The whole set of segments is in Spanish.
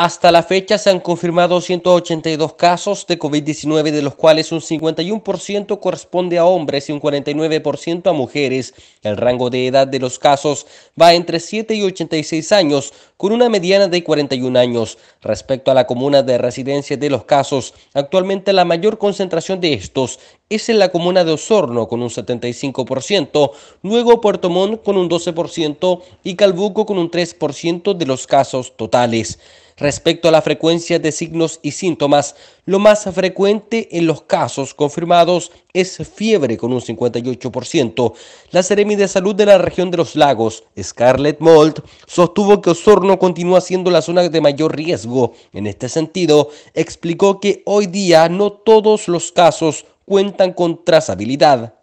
Hasta la fecha se han confirmado 182 casos de COVID-19, de los cuales un 51% corresponde a hombres y un 49% a mujeres. El rango de edad de los casos va entre 7 y 86 años, con una mediana de 41 años. Respecto a la comuna de residencia de los casos, actualmente la mayor concentración de estos es en la comuna de Osorno con un 75%, luego Puerto Montt con un 12% y Calbuco con un 3% de los casos totales. Respecto a la frecuencia de signos y síntomas, lo más frecuente en los casos confirmados es fiebre con un 58%. La Seremi de Salud de la región de los lagos, Scarlett Mold, sostuvo que Osorno continúa siendo la zona de mayor riesgo. En este sentido, explicó que hoy día no todos los casos cuentan con trazabilidad.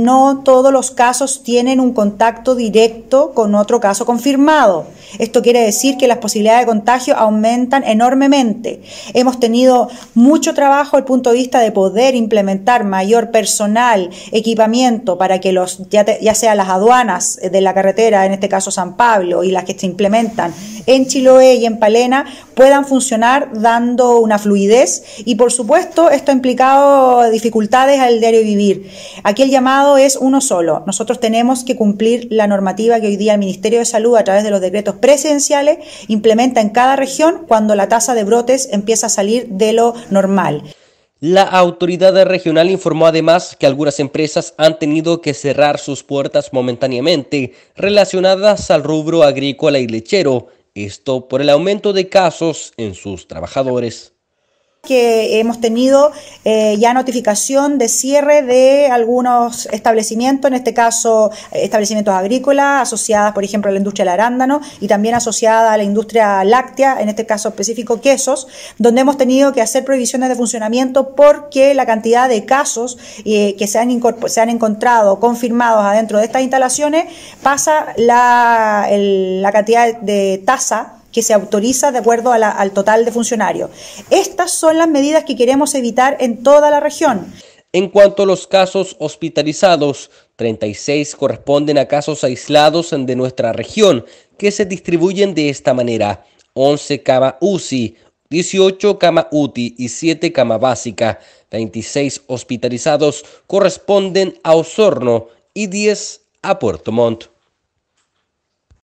No todos los casos tienen un contacto directo con otro caso confirmado. Esto quiere decir que las posibilidades de contagio aumentan enormemente. Hemos tenido mucho trabajo desde el punto de vista de poder implementar mayor personal, equipamiento para que los, ya, ya sea las aduanas de la carretera, en este caso San Pablo, y las que se implementan en Chiloé y en Palena, puedan funcionar dando una fluidez y por supuesto esto ha implicado dificultades al diario vivir. Aquí el llamado es uno solo. Nosotros tenemos que cumplir la normativa que hoy día el Ministerio de Salud a través de los decretos presidenciales implementa en cada región cuando la tasa de brotes empieza a salir de lo normal. La autoridad regional informó además que algunas empresas han tenido que cerrar sus puertas momentáneamente relacionadas al rubro agrícola y lechero, esto por el aumento de casos en sus trabajadores que hemos tenido eh, ya notificación de cierre de algunos establecimientos, en este caso eh, establecimientos agrícolas, asociadas, por ejemplo, a la industria del arándano y también asociada a la industria láctea, en este caso específico quesos, donde hemos tenido que hacer prohibiciones de funcionamiento porque la cantidad de casos eh, que se han, se han encontrado confirmados adentro de estas instalaciones pasa la, cantidad de tasa que se autoriza de acuerdo al total de funcionarios. Estas son las medidas que queremos evitar en toda la región. En cuanto a los casos hospitalizados, 36 corresponden a casos aislados de nuestra región, que se distribuyen de esta manera. 11 cama UCI, 18 cama UTI y 7 cama básica. 26 hospitalizados corresponden a Osorno y 10 a Puerto Montt.